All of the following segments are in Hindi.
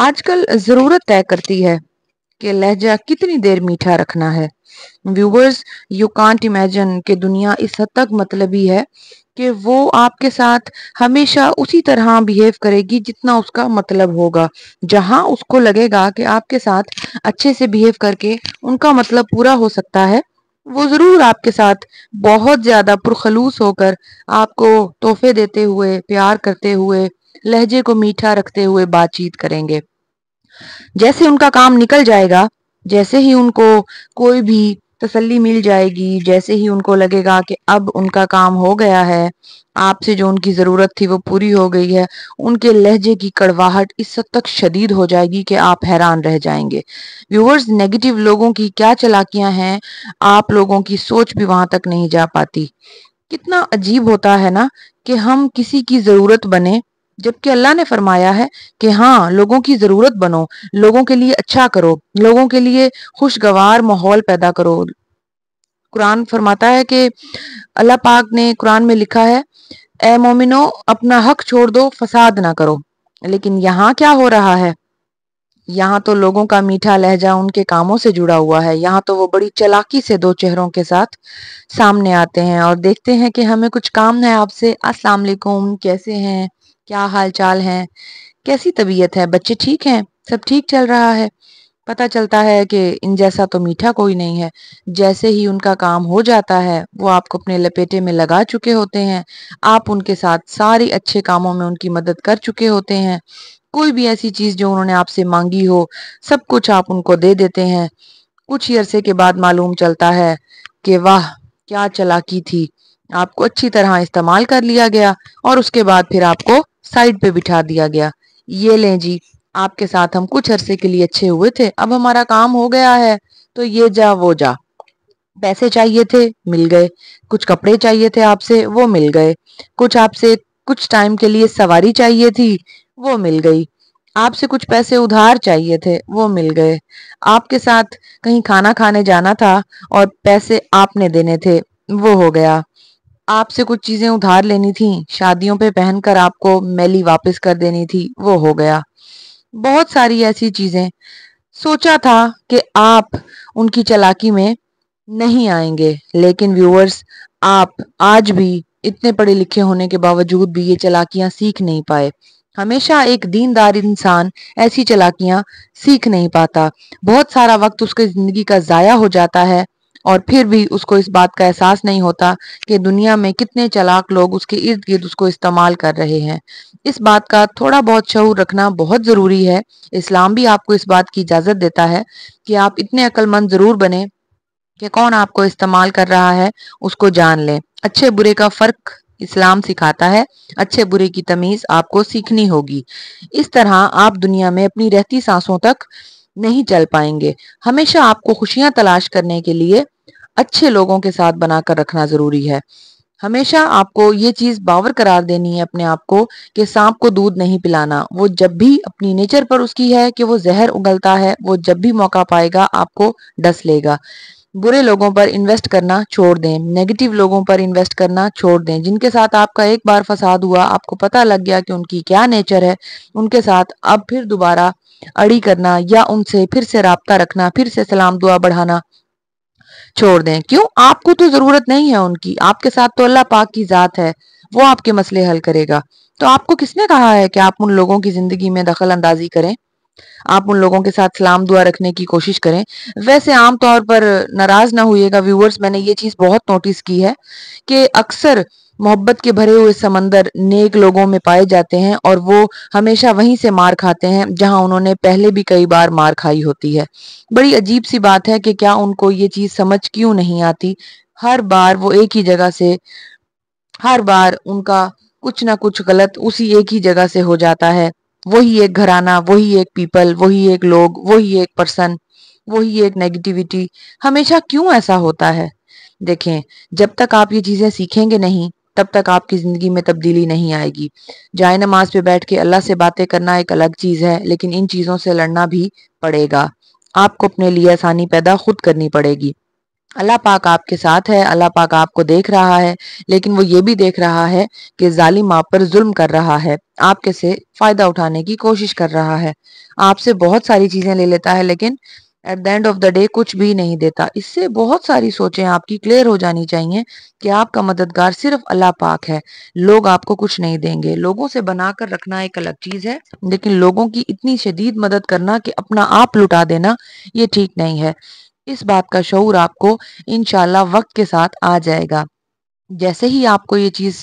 आजकल जरूरत तय करती है कि लहजा कितनी देर मीठा रखना है व्यूवर्स यू कांट इमेजिन कि दुनिया इस हद तक मतलबी है कि वो आपके साथ हमेशा उसी तरह बिहेव करेगी जितना उसका मतलब होगा जहां उसको लगेगा कि आपके साथ अच्छे से बिहेव करके उनका मतलब पूरा हो सकता है वो ज़रूर आपके साथ बहुत ज़्यादा पुरखलूस होकर आपको तोहफे देते हुए प्यार करते हुए लहजे को मीठा रखते हुए बातचीत करेंगे जैसे उनका काम निकल जाएगा जैसे ही उनको कोई भी तसल्ली मिल जाएगी जैसे ही उनको लगेगा कि अब उनका काम हो गया है आपसे जो उनकी ज़रूरत थी वो पूरी हो गई है उनके लहजे की कड़वाहट इस हद तक शदीद हो जाएगी कि आप हैरान रह जाएंगे व्यूवर्स नेगेटिव लोगों की क्या चलाकियां हैं आप लोगों की सोच भी वहां तक नहीं जा पाती कितना अजीब होता है ना कि हम किसी की ज़रूरत बने जबकि अल्लाह ने फरमाया है कि हाँ लोगों की जरूरत बनो लोगों के लिए अच्छा करो लोगों के लिए खुशगवार माहौल पैदा करो कुरान फरमाता है कि अल्लाह पाक ने कुरान में लिखा है ए मोमिनो अपना हक छोड़ दो फसाद ना करो लेकिन यहाँ क्या हो रहा है यहाँ तो लोगों का मीठा लहजा उनके कामों से जुड़ा हुआ है यहाँ तो वो बड़ी चलाकी से दो चेहरों के साथ सामने आते हैं और देखते हैं कि हमें कुछ काम है आपसे अस्सलाम वालेकुम कैसे हैं क्या हाल चाल है कैसी तबीयत है बच्चे ठीक हैं सब ठीक चल रहा है पता चलता है कि इन जैसा तो मीठा कोई नहीं है जैसे ही उनका काम हो जाता है वो आपको अपने लपेटे में लगा चुके होते हैं आप उनके साथ सारे अच्छे कामों में उनकी मदद कर चुके होते हैं कोई भी ऐसी चीज जो उन्होंने आपसे मांगी हो सब कुछ आप उनको दे देते हैं कुछ ही अरसे के बाद मालूम चलता है कि वाह क्या चलाकी थी आपको अच्छी तरह इस्तेमाल कर लिया गया और उसके बाद फिर आपको साइड पे बिठा दिया गया ये लें जी आपके साथ हम कुछ अरसे के लिए अच्छे हुए थे अब हमारा काम हो गया है तो ये जा वो जा पैसे चाहिए थे मिल गए कुछ कपड़े चाहिए थे आपसे वो मिल गए कुछ आपसे कुछ टाइम के लिए सवारी चाहिए थी वो मिल गई आपसे कुछ पैसे उधार चाहिए थे वो मिल गए आपके साथ कहीं खाना खाने जाना था और पैसे आपने देने थे वो हो गया आपसे कुछ चीजें उधार लेनी थी शादियों पे पहनकर आपको मैली वापस कर देनी थी वो हो गया बहुत सारी ऐसी चीजें सोचा था कि आप उनकी चलाकी में नहीं आएंगे लेकिन व्यूअर्स आप आज भी इतने पढ़े लिखे होने के बावजूद भी ये चलाकियां सीख नहीं पाए हमेशा एक दीनदार इंसान ऐसी चलाकियां सीख नहीं पाता बहुत सारा वक्त उसके जिंदगी का जाया हो जाता है और फिर भी उसको इस बात का एहसास नहीं होता कि दुनिया में कितने चलाक लोग उसके इर्द गिर्द उसको इस्तेमाल कर रहे हैं इस बात का थोड़ा बहुत शऊर रखना बहुत ज़रूरी है इस्लाम भी आपको इस बात की इजाज़त देता है कि आप इतने अक्लमंद ज़रूर बने कि कौन आपको इस्तेमाल कर रहा है उसको जान लें अच्छे बुरे का फ़र्क इस्लाम सिखाता है अच्छे बुरे की तमीज़ आपको सीखनी होगी इस तरह आप दुनिया में अपनी रहती सांसों तक नहीं चल पाएंगे हमेशा आपको खुशियां तलाश करने के लिए अच्छे लोगों के साथ बनाकर रखना ज़रूरी है हमेशा आपको ये चीज़ बावर करार देनी है अपने आप को कि सांप को दूध नहीं पिलाना वो जब भी अपनी नेचर पर उसकी है कि वो जहर उगलता है वो जब भी मौका पाएगा आपको डस लेगा बुरे लोगों पर इन्वेस्ट करना छोड़ दें नेगेटिव लोगों पर इन्वेस्ट करना छोड़ दें जिनके साथ आपका एक बार फसाद हुआ आपको पता लग गया कि उनकी क्या नेचर है उनके साथ अब फिर दोबारा अड़ी करना या उनसे फिर से रबता रखना फिर से सलाम दुआ बढ़ाना छोड़ दें क्यों आपको तो जरूरत नहीं है उनकी आपके साथ तो अल्लाह पाक की जात है वो आपके मसले हल करेगा तो आपको किसने कहा है कि आप उन लोगों की जिंदगी में दखल अंदाजी करें आप उन लोगों के साथ सलाम दुआ रखने की कोशिश करें वैसे आमतौर पर नाराज ना हुईगा व्यूअर्स मैंने ये चीज बहुत नोटिस की है कि अक्सर मोहब्बत के भरे हुए समंदर नेक लोगों में पाए जाते हैं और वो हमेशा वहीं से मार खाते हैं जहां उन्होंने पहले भी कई बार मार खाई होती है बड़ी अजीब सी बात है कि क्या उनको ये चीज समझ क्यों नहीं आती हर बार वो एक ही जगह से हर बार उनका कुछ ना कुछ गलत उसी एक ही जगह से हो जाता है वही एक घराना वही एक पीपल वही एक लोग वही एक पर्सन वही एक नेगेटिविटी हमेशा क्यों ऐसा होता है देखें जब तक आप ये चीजें सीखेंगे नहीं तब तक आपकी ज़िंदगी में तब्दीली नहीं आएगी जाए नमाज पे बैठ के अल्लाह से बातें करना एक अलग चीज़ है लेकिन इन चीज़ों से लड़ना भी पड़ेगा आपको अपने लिए आसानी पैदा खुद करनी पड़ेगी अल्लाह पाक आपके साथ है अल्लाह पाक आपको देख रहा है लेकिन वो ये भी देख रहा है कि जालिम आप पर जुल्म कर रहा है आपके से फ़ायदा उठाने की कोशिश कर रहा है आपसे बहुत सारी चीज़ें ले लेता है लेकिन at the end of the day कुछ भी नहीं देता इससे बहुत सारी सोचें आपकी क्लियर हो जानी चाहिए कि आपका मददगार सिर्फ अल्लाह पाक है लोग आपको कुछ नहीं देंगे लोगों से बनाकर रखना एक अलग चीज है लेकिन लोगों की इतनी शदीद मदद करना कि अपना आप लुटा देना ये ठीक नहीं है इस बात का शऊर आपको इनशाला वक्त के साथ आ जाएगा जैसे ही आपको ये चीज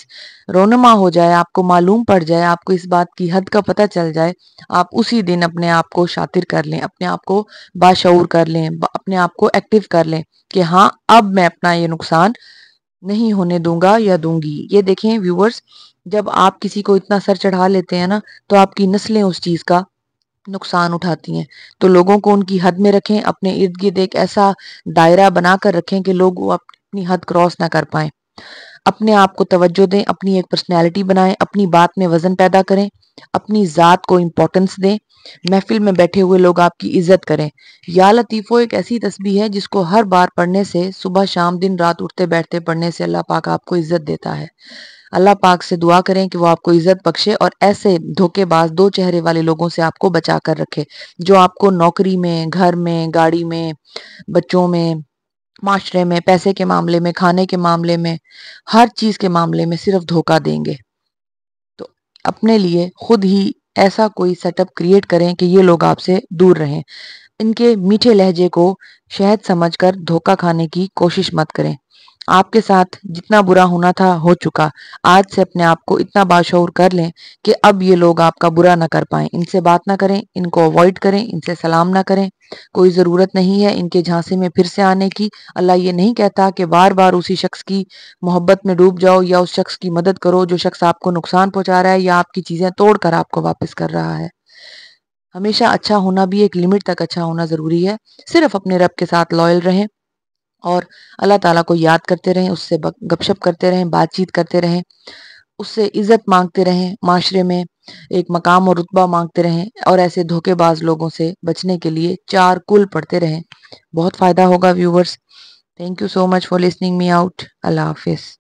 रोनमा हो जाए आपको मालूम पड़ जाए आपको इस बात की हद का पता चल जाए आप उसी दिन अपने आप को शातिर कर लें अपने आप को बाशूर कर लें अपने आप को एक्टिव कर लें कि हाँ अब मैं अपना ये नुकसान नहीं होने दूंगा या दूंगी ये देखें व्यूअर्स जब आप किसी को इतना सर चढ़ा लेते हैं ना तो आपकी नस्लें उस चीज का नुकसान उठाती हैं तो लोगों को उनकी हद में रखें अपने इर्द गिर्द एक ऐसा दायरा बनाकर रखें कि लोग अपनी हद क्रॉस ना कर पाए अपने आप को तवज्जो दें अपनी एक पर्सनैलिटी बनाएं अपनी बात में वजन पैदा करें अपनी ज़ात को इम्पोर्टेंस दें महफिल में बैठे हुए लोग आपकी इज्जत करें या लतीफ़ो एक ऐसी तस्वीर है जिसको हर बार पढ़ने से सुबह शाम दिन रात उठते बैठते पढ़ने से अल्लाह पाक आपको इज्जत देता है अल्लाह पाक से दुआ करें कि वो आपको इज्जत बख्शे और ऐसे धोखेबाज दो चेहरे वाले लोगों से आपको बचा कर रखे जो आपको नौकरी में घर में गाड़ी में बच्चों में माशरे में पैसे के मामले में खाने के मामले में हर चीज़ के मामले में सिर्फ धोखा देंगे तो अपने लिए खुद ही ऐसा कोई सेटअप क्रिएट करें कि ये लोग आपसे दूर रहें इनके मीठे लहजे को शहद समझकर धोखा खाने की कोशिश मत करें आपके साथ जितना बुरा होना था हो चुका आज से अपने आप को इतना बाशूर कर लें कि अब ये लोग आपका बुरा ना कर पाए इनसे बात ना करें इनको अवॉइड करें इनसे सलाम ना करें कोई ज़रूरत नहीं है इनके झांसे में फिर से आने की अल्लाह ये नहीं कहता कि बार बार उसी शख्स की मोहब्बत में डूब जाओ या उस शख्स की मदद करो जो शख्स आपको नुकसान पहुंचा रहा है या आपकी चीज़ें तोड़कर आपको वापस कर रहा है हमेशा अच्छा होना भी एक लिमिट तक अच्छा होना ज़रूरी है सिर्फ अपने रब के साथ लॉयल रहें और अल्लाह ताला को याद करते रहें उससे गपशप करते रहें बातचीत करते रहें उससे इज़्ज़त मांगते रहें माशरे में एक मकाम और रुतबा मांगते रहें और ऐसे धोखेबाज लोगों से बचने के लिए चार कुल पढ़ते रहें बहुत फ़ायदा होगा viewers thank you so much for listening me out अल्लाह हाफिज़